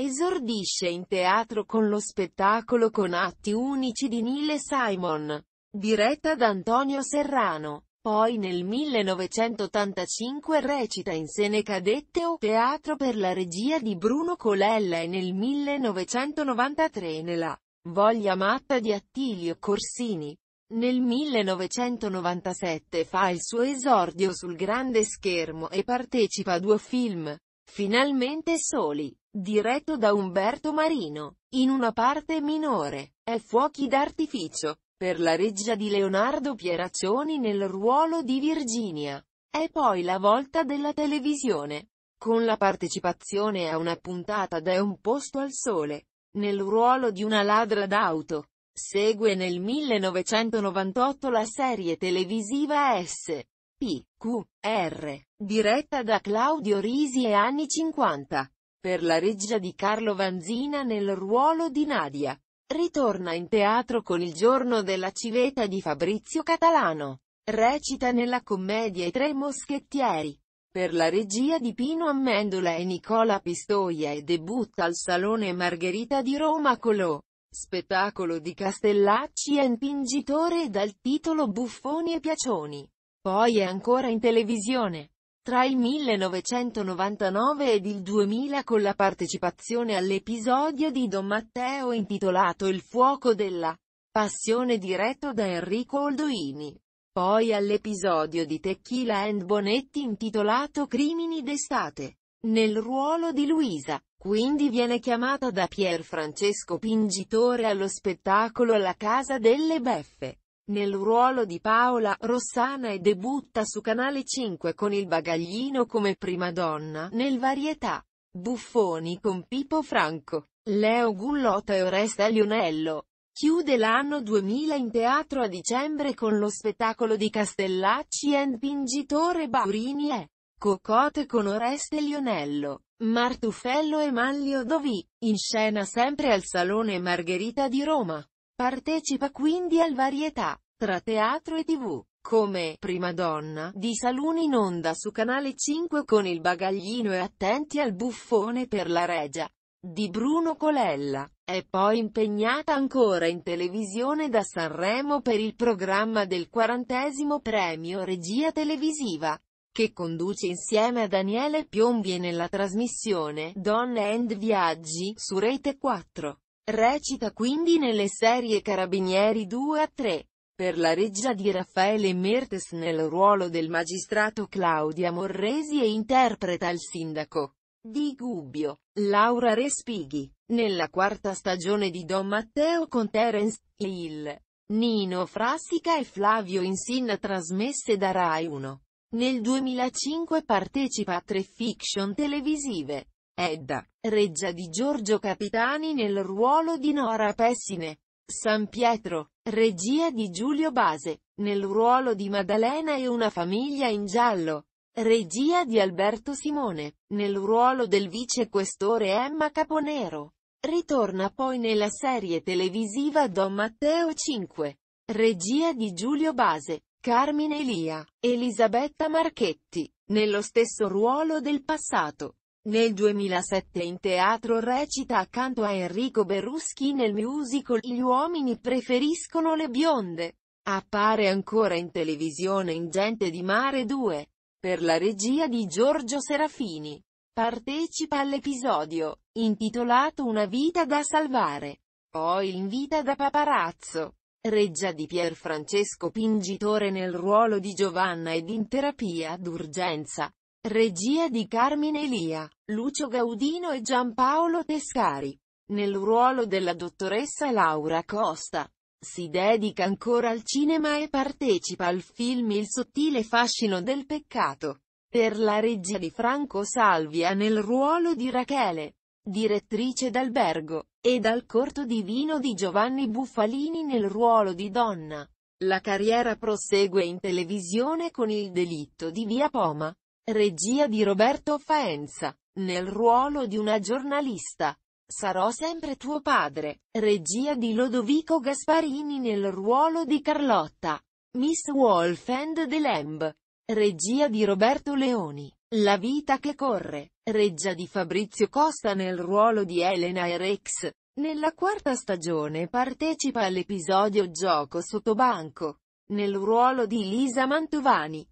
Esordisce in teatro con lo spettacolo con atti unici di Nile Simon, diretta da Antonio Serrano. Poi nel 1985 recita in Seneca Dette o Teatro per la regia di Bruno Colella e nel 1993 nella Voglia matta di Attilio Corsini. Nel 1997 fa il suo esordio sul grande schermo e partecipa a due film. Finalmente soli, diretto da Umberto Marino, in una parte minore, è Fuochi d'artificio, per la reggia di Leonardo Pieraccioni nel ruolo di Virginia. È poi la volta della televisione, con la partecipazione a una puntata da Un posto al sole, nel ruolo di una ladra d'auto. Segue nel 1998 la serie televisiva S. PQR, diretta da Claudio Risi e anni 50. Per la reggia di Carlo Vanzina nel ruolo di Nadia. Ritorna in teatro con Il giorno della civetta di Fabrizio Catalano. Recita nella commedia I tre moschettieri. Per la regia di Pino Ammendola e Nicola Pistoia e debutta al Salone Margherita di Roma Colò. Spettacolo di Castellacci e impingitore dal titolo Buffoni e Piacioni. Poi è ancora in televisione. Tra il 1999 ed il 2000 con la partecipazione all'episodio di Don Matteo intitolato Il fuoco della passione diretto da Enrico Oldoini. Poi all'episodio di Tequila and Bonetti intitolato Crimini d'estate. Nel ruolo di Luisa, quindi viene chiamata da Pier Francesco Pingitore allo spettacolo La Casa delle Beffe nel ruolo di Paola Rossana e debutta su Canale 5 con il bagaglino come prima donna nel Varietà. Buffoni con Pippo Franco, Leo Gullotta e Oresta Lionello. Chiude l'anno 2000 in teatro a dicembre con lo spettacolo di Castellacci and Pingitore Baurini e Cocotte con Oreste Lionello, Martufello e Manlio Dovi, in scena sempre al Salone Margherita di Roma. Partecipa quindi al varietà tra teatro e tv, come prima donna di Saluni in onda su Canale 5 con il bagaglino e attenti al buffone per la regia di Bruno Colella. È poi impegnata ancora in televisione da Sanremo per il programma del quarantesimo premio Regia Televisiva, che conduce insieme a Daniele Piombi nella trasmissione Donne and Viaggi su Rete 4. Recita quindi nelle serie Carabinieri 2 a 3. Per la reggia di Raffaele Mertes nel ruolo del magistrato Claudia Morresi e interpreta il sindaco di Gubbio, Laura Respighi. Nella quarta stagione di Don Matteo con Terence Hill, Nino Frassica e Flavio Insinna trasmesse da Rai 1. Nel 2005 partecipa a tre fiction televisive. Edda, reggia di Giorgio Capitani nel ruolo di Nora Pessine. San Pietro, regia di Giulio Base, nel ruolo di Maddalena e una famiglia in giallo. Regia di Alberto Simone, nel ruolo del vicequestore Emma Caponero. Ritorna poi nella serie televisiva Don Matteo 5. Regia di Giulio Base, Carmine Elia, Elisabetta Marchetti, nello stesso ruolo del passato. Nel 2007 in teatro recita accanto a Enrico Berruschi nel musical Gli uomini preferiscono le bionde. Appare ancora in televisione in Gente di Mare 2, per la regia di Giorgio Serafini. Partecipa all'episodio, intitolato Una vita da salvare. Poi in vita da paparazzo. Reggia di Pier Francesco Pingitore nel ruolo di Giovanna ed in terapia d'urgenza. Regia di Carmine Elia, Lucio Gaudino e Giampaolo Tescari. Nel ruolo della dottoressa Laura Costa, si dedica ancora al cinema e partecipa al film Il sottile fascino del peccato. Per la regia di Franco Salvia nel ruolo di Rachele, direttrice d'albergo, e dal corto divino di Giovanni Buffalini nel ruolo di donna. La carriera prosegue in televisione con Il delitto di Via Poma, Regia di Roberto Faenza. Nel ruolo di una giornalista. Sarò sempre tuo padre. Regia di Lodovico Gasparini nel ruolo di Carlotta. Miss Wolf and the Lamb. Regia di Roberto Leoni. La vita che corre. Reggia di Fabrizio Costa nel ruolo di Elena e Rex. Nella quarta stagione partecipa all'episodio Gioco sottobanco. Nel ruolo di Lisa Mantovani.